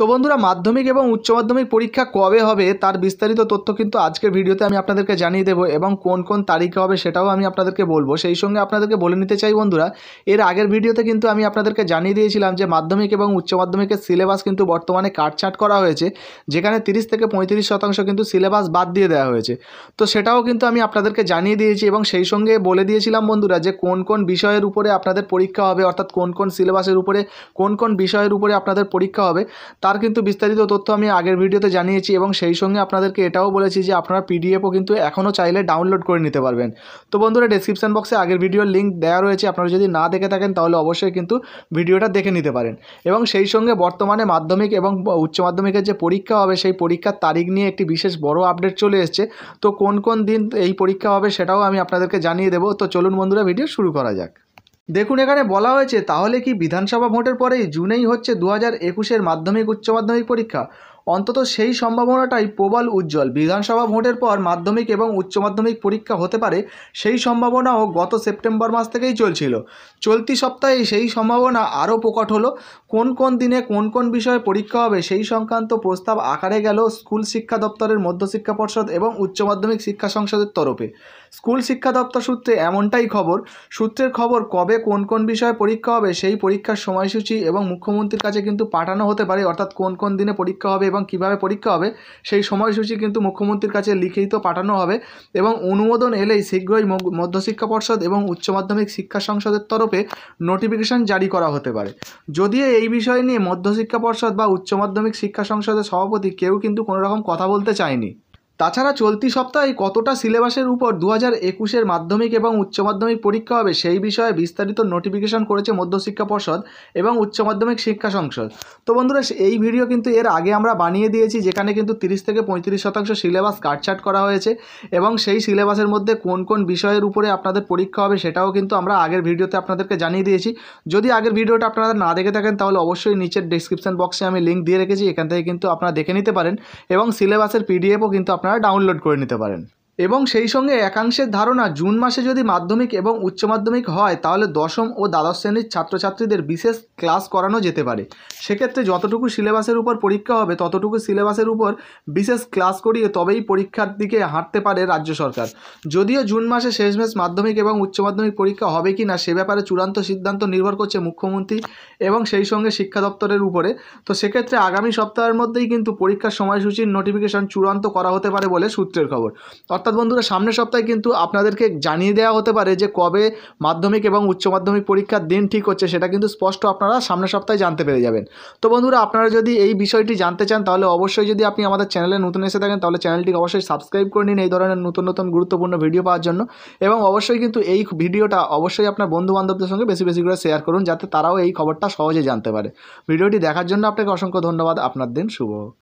তো বন্ধুরা মাধ্যমিক এবং উচ্চ মাধ্যমিক পরীক্ষা কবে হবে তার বিস্তারিত তথ্য কিন্তু আজকের ভিডিওতে আমি আপনাদেরকে জানিয়ে দেবো এবং কোন কোন তারিখে হবে সেটাও আমি আপনাদেরকে বলবো সেই সঙ্গে আপনাদেরকে বলে নিতে চাই বন্ধুরা এর আগের ভিডিওতে কিন্তু আমি আপনাদেরকে জানিয়ে দিয়েছিলাম যে মাধ্যমিক এবং উচ্চ মাধ্যমিকের সিলেবাস কিন্তু বর্তমানে কাটছাট করা হয়েছে যেখানে তিরিশ থেকে পঁয়ত্রিশ শতাংশ কিন্তু সিলেবাস বাদ দিয়ে দেওয়া হয়েছে তো সেটাও কিন্তু আমি আপনাদেরকে জানিয়ে দিয়েছি এবং সেই সঙ্গে বলে দিয়েছিলাম বন্ধুরা যে কোন কোন বিষয়ের উপরে আপনাদের পরীক্ষা হবে অর্থাৎ কোন কোন সিলেবাসের উপরে কোন কোন বিষয়ের উপরে আপনাদের পরীক্ষা হবে তার কিন্তু বিস্তারিত তথ্য আমি আগের ভিডিওতে জানিয়েছি এবং সেই সঙ্গে আপনাদেরকে এটাও বলেছি যে আপনারা পিডিএফও কিন্তু এখনও চাইলে ডাউনলোড করে নিতে পারবেন তো বন্ধুরা ডিসক্রিপশান বক্সে আগের ভিডিওর লিঙ্ক দেওয়া রয়েছে আপনারা যদি না দেখে থাকেন তাহলে অবশ্যই কিন্তু ভিডিওটা দেখে নিতে পারেন এবং সেই সঙ্গে বর্তমানে মাধ্যমিক এবং উচ্চ মাধ্যমিকের যে পরীক্ষা হবে সেই পরীক্ষার তারিখ নিয়ে একটি বিশেষ বড় আপডেট চলে এসছে তো কোন কোন দিন এই পরীক্ষা হবে সেটাও আমি আপনাদেরকে জানিয়ে দেবো তো চলুন বন্ধুরা ভিডিও শুরু করা যাক দেখুন এখানে বলা হয়েছে তাহলে কি বিধানসভা ভোটের পরেই জুনেই হচ্ছে দু হাজার একুশের মাধ্যমিক উচ্চ মাধ্যমিক পরীক্ষা অন্তত সেই সম্ভাবনাটাই প্রবল উজ্জ্বল বিধানসভা ভোটের পর মাধ্যমিক এবং উচ্চ মাধ্যমিক পরীক্ষা হতে পারে সেই সম্ভাবনাও গত সেপ্টেম্বর মাস থেকেই চলছিল চলতি সপ্তাহে সেই সম্ভাবনা আরও প্রকট হলো কোন কোন দিনে কোন কোন বিষয়ে পরীক্ষা হবে সেই সংক্রান্ত প্রস্তাব আকারে গেল স্কুল শিক্ষা দপ্তরের মধ্যশিক্ষা পর্ষদ এবং উচ্চ মাধ্যমিক শিক্ষা সংসদের তরফে স্কুল শিক্ষা দপ্তর সূত্রে এমনটাই খবর সূত্রের খবর কবে কোন কোন বিষয়ে পরীক্ষা হবে সেই পরীক্ষার সময়সূচি এবং মুখ্যমন্ত্রীর কাছে কিন্তু পাঠানো হতে পারে অর্থাৎ কোন কোন দিনে পরীক্ষা হবে এবং এবং কিভাবে পরীক্ষা হবে সেই সময়সূচি কিন্তু মুখ্যমন্ত্রীর কাছে লিখিত পাঠানো হবে এবং অনুমোদন এলেই শীঘ্রই মধ্যশিক্ষা পর্ষদ এবং উচ্চ মাধ্যমিক শিক্ষা সংসদের তরফে নোটিফিকেশন জারি করা হতে পারে যদিও এই বিষয় নিয়ে মধ্যশিক্ষা পর্ষদ বা উচ্চ মাধ্যমিক শিক্ষা সংসদের সভাপতি কেউ কিন্তু কোনোরকম কথা বলতে চায়নি তাছাড়া চলতি সপ্তাহে কতটা সিলেবাসের উপর দু হাজার একুশের মাধ্যমিক এবং উচ্চ মাধ্যমিক পরীক্ষা হবে সেই বিষয়ে বিস্তারিত নোটিফিকেশন করেছে মধ্যশিক্ষা পর্ষদ এবং উচ্চ মাধ্যমিক শিক্ষা সংসদ তো বন্ধুরা এই ভিডিও কিন্তু এর আগে আমরা বানিয়ে দিয়েছি যেখানে কিন্তু তিরিশ থেকে পঁয়ত্রিশ শতাংশ সিলেবাস কাটছাট করা হয়েছে এবং সেই সিলেবাসের মধ্যে কোন কোন বিষয়ের উপরে আপনাদের পরীক্ষা হবে সেটাও কিন্তু আমরা আগের ভিডিওতে আপনাদেরকে জানিয়ে দিয়েছি যদি আগের ভিডিওটা আপনারা না দেখে থাকেন তাহলে অবশ্যই নিচের ডিসক্রিপশন বক্সে আমি লিঙ্ক দিয়ে রেখেছি এখান থেকে কিন্তু আপনারা দেখে নিতে পারেন এবং সিলেবাসের পিডিএফও কিন্তু আপনার আপনারা ডাউনলোড করে নিতে পারেন এবং সেই সঙ্গে একাংশের ধারণা জুন মাসে যদি মাধ্যমিক এবং উচ্চ মাধ্যমিক হয় তাহলে দশম ও দ্বাদশ শ্রেণীর ছাত্রছাত্রীদের বিশেষ ক্লাস করানো যেতে পারে সেক্ষেত্রে যতটুকু সিলেবাসের উপর পরীক্ষা হবে ততটুকু সিলেবাসের উপর বিশেষ ক্লাস করিয়ে তবেই পরীক্ষার দিকে হাঁটতে পারে রাজ্য সরকার যদিও জুন মাসে শেষমেশ মাধ্যমিক এবং উচ্চ মাধ্যমিক পরীক্ষা হবে কি না সে ব্যাপারে চূড়ান্ত সিদ্ধান্ত নির্ভর করছে মুখ্যমন্ত্রী এবং সেই সঙ্গে শিক্ষা দপ্তরের উপরে তো সেক্ষেত্রে আগামী সপ্তাহের মধ্যেই কিন্তু পরীক্ষার সময়সূচির নোটিফিকেশন চূড়ান্ত করা হতে পারে বলে সূত্রের খবর অর্থাৎ অর্থাৎ বন্ধুরা সামনের সপ্তাহে কিন্তু আপনাদেরকে জানিয়ে দেওয়া হতে পারে যে কবে মাধ্যমিক এবং উচ্চ মাধ্যমিক পরীক্ষার দিন ঠিক হচ্ছে সেটা কিন্তু স্পষ্ট আপনারা সামনের সপ্তাহে জানতে পেরে যাবেন তো বন্ধুরা আপনারা যদি এই বিষয়টি জানতে চান তাহলে অবশ্যই যদি আপনি আমাদের চ্যানেলে নতুন এসে থাকেন তাহলে চ্যানেলটিকে অবশ্যই সাবস্ক্রাইব করে নিন এই ধরনের নতুন নতুন গুরুত্বপূর্ণ ভিডিও পাওয়ার জন্য এবং অবশ্যই কিন্তু এই ভিডিওটা অবশ্যই আপনার বন্ধু বান্ধবদের সঙ্গে বেশি বেশি করে শেয়ার করুন যাতে তারাও এই খবরটা সহজে জানতে পারে ভিডিওটি দেখার জন্য আপনাকে অসংখ্য ধন্যবাদ আপনার দিন শুভ